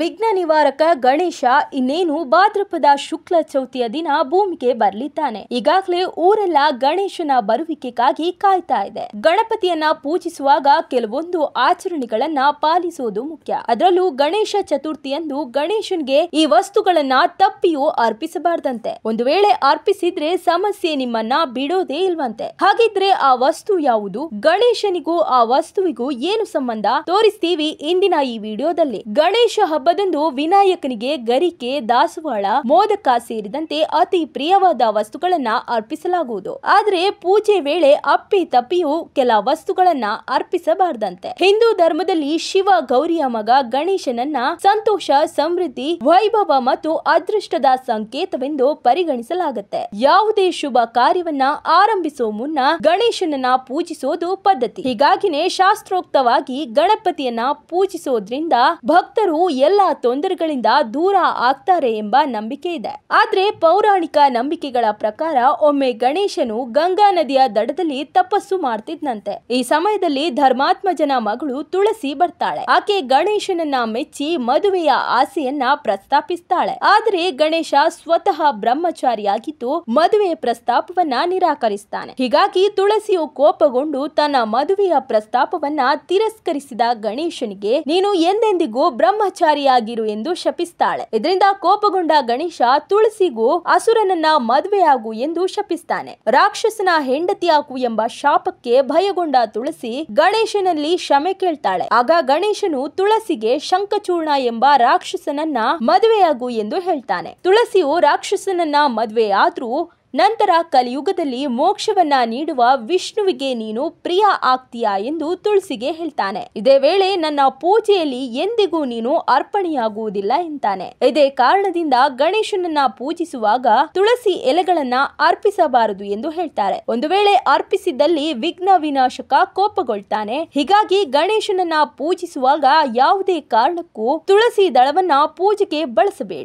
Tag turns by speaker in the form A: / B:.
A: ವಿಘ್ನ ನಿವಾರಕ ಗಣೇಶ ಇನ್ನೇನು ಭಾದ್ರಪದ ಶುಕ್ಲ ಚೌತಿಯ ದಿನ ಭೂಮಿಗೆ ಬರಲಿದ್ದಾನೆ ಈಗಾಗಲೇ ಊರೆಲ್ಲ ಗಣೇಶನ ಬರುವಿಕೆಗಾಗಿ ಕಾಯ್ತಾ ಇದೆ ಗಣಪತಿಯನ್ನ ಪೂಜಿಸುವಾಗ ಕೆಲವೊಂದು ಆಚರಣೆಗಳನ್ನ ಪಾಲಿಸೋದು ಮುಖ್ಯ ಅದರಲ್ಲೂ ಗಣೇಶ ಚತುರ್ಥಿಯಂದು ಗಣೇಶನ್ಗೆ ಈ ವಸ್ತುಗಳನ್ನ ತಪ್ಪಿಯೂ ಅರ್ಪಿಸಬಾರ್ದಂತೆ ಒಂದು ವೇಳೆ ಅರ್ಪಿಸಿದ್ರೆ ಸಮಸ್ಯೆ ನಿಮ್ಮನ್ನ ಬಿಡೋದೇ ಇಲ್ವಂತೆ ಹಾಗಿದ್ರೆ ಆ ವಸ್ತು ಯಾವುದು ಗಣೇಶನಿಗೂ ಆ ವಸ್ತುವಿಗೂ ಏನು ಸಂಬಂಧ ತೋರಿಸ್ತೀವಿ ಇಂದಿನ ಈ ವಿಡಿಯೋದಲ್ಲಿ ಗಣೇಶ ಹಬ್ಬ ಹಬ್ಬದಂದು ವಿನಾಯಕನಿಗೆ ಗರಿಕೆ ದಾಸವಾಳ ಮೋದಕ ಸೇರಿದಂತೆ ಅತಿ ಪ್ರಿಯವಾದ ವಸ್ತುಗಳನ್ನ ಅರ್ಪಿಸಲಾಗುವುದು ಆದರೆ ಪೂಜೆ ವೇಳೆ ಅಪ್ಪಿ ತಪ್ಪಿಯು ಕೆಲ ವಸ್ತುಗಳನ್ನ ಅರ್ಪಿಸಬಾರದಂತೆ ಹಿಂದೂ ಧರ್ಮದಲ್ಲಿ ಶಿವ ಗೌರಿಯ ಮಗ ಗಣೇಶನನ್ನ ಸಂತೋಷ ಸಮೃದ್ಧಿ ವೈಭವ ಮತ್ತು ಅದೃಷ್ಟದ ಸಂಕೇತವೆಂದು ಪರಿಗಣಿಸಲಾಗುತ್ತೆ ಯಾವುದೇ ಶುಭ ಕಾರ್ಯವನ್ನ ಆರಂಭಿಸುವ ಮುನ್ನ ಗಣೇಶನನ್ನ ಪೂಜಿಸೋದು ಪದ್ಧತಿ ಹೀಗಾಗಿನೇ ಶಾಸ್ತ್ರೋಕ್ತವಾಗಿ ಗಣಪತಿಯನ್ನ ಪೂಜಿಸೋದ್ರಿಂದ ಭಕ್ತರು ಎಲ್ಲ ಎಲ್ಲ ತೊಂದರೆಗಳಿಂದ ದೂರ ಆಗ್ತಾರೆ ಎಂಬ ನಂಬಿಕೆ ಇದೆ ಆದ್ರೆ ಪೌರಾಣಿಕ ನಂಬಿಕೆಗಳ ಪ್ರಕಾರ ಒಮ್ಮೆ ಗಣೇಶನು ಗಂಗಾ ನದಿಯ ದಡದಲ್ಲಿ ತಪಸ್ಸು ಮಾಡ್ತಿದ್ನಂತೆ ಈ ಸಮಯದಲ್ಲಿ ಧರ್ಮಾತ್ಮ ಜನ ಮಗಳು ತುಳಸಿ ಬರ್ತಾಳೆ ಆಕೆ ಗಣೇಶನನ್ನ ಮೆಚ್ಚಿ ಮದುವೆಯ ಆಸೆಯನ್ನ ಪ್ರಸ್ತಾಪಿಸ್ತಾಳೆ ಆದರೆ ಗಣೇಶ ಸ್ವತಃ ಬ್ರಹ್ಮಚಾರಿಯಾಗಿದ್ದು ಮದುವೆ ಪ್ರಸ್ತಾಪವನ್ನ ನಿರಾಕರಿಸ್ತಾನೆ ಹೀಗಾಗಿ ತುಳಸಿಯು ಕೋಪಗೊಂಡು ತನ್ನ ಮದುವೆಯ ಪ್ರಸ್ತಾಪವನ್ನ ತಿರಸ್ಕರಿಸಿದ ಗಣೇಶನಿಗೆ ನೀನು ಎಂದೆಂದಿಗೂ ಬ್ರಹ್ಮಚಾರಿ ಮದುವೆಯಾಗಿರು ಎಂದು ಶಪಿಸ್ತಾಳೆ ಇದರಿಂದ ಕೋಪಗೊಂಡ ಗಣೇಶ ತುಳಸಿಗೂ ಅಸುರನನ್ನ ಮದುವೆಯಾಗು ಎಂದು ಶಪಿಸ್ತಾನೆ ರಾಕ್ಷಸನ ಹೆಂಡತಿಯಾಕು ಎಂಬ ಶಾಪಕ್ಕೆ ಭಯಗೊಂಡ ತುಳಸಿ ಗಣೇಶನಲ್ಲಿ ಶಮೆ ಕೇಳ್ತಾಳೆ ಆಗ ಗಣೇಶನು ತುಳಸಿಗೆ ಶಂಕಚೂರ್ಣ ಎಂಬ ರಾಕ್ಷಸನನ್ನ ಮದುವೆಯಾಗು ಎಂದು ಹೇಳ್ತಾನೆ ತುಳಸಿಯು ರಾಕ್ಷಸನನ್ನ ಮದುವೆಯಾದ್ರೂ ನಂತರ ಕಲಿಯುಗದಲ್ಲಿ ಮೋಕ್ಷವನ್ನ ನೀಡುವ ವಿಷ್ಣುವಿಗೆ ನೀನು ಪ್ರಿಯ ಆಗ್ತೀಯಾ ಎಂದು ತುಳಸಿಗೆ ಹೇಳ್ತಾನೆ ಇದೇ ವೇಳೆ ನನ್ನ ಪೂಜೆಯಲ್ಲಿ ಎಂದಿಗೂ ನೀನು ಅರ್ಪಣೆಯಾಗುವುದಿಲ್ಲ ಎಂತಾನೆ ಇದೇ ಕಾರಣದಿಂದ ಗಣೇಶನನ್ನ ಪೂಜಿಸುವಾಗ ತುಳಸಿ ಎಲೆಗಳನ್ನ ಅರ್ಪಿಸಬಾರದು ಎಂದು ಹೇಳ್ತಾರೆ ಒಂದು ವೇಳೆ ಅರ್ಪಿಸಿದಲ್ಲಿ ವಿಘ್ನ ವಿನಾಶಕ ಕೋಪಗೊಳ್ತಾನೆ ಹೀಗಾಗಿ ಗಣೇಶನನ್ನ ಪೂಜಿಸುವಾಗ ಯಾವುದೇ ಕಾರಣಕ್ಕೂ ತುಳಸಿ ದಳವನ್ನ ಪೂಜೆಗೆ ಬಳಸಬೇಡಿ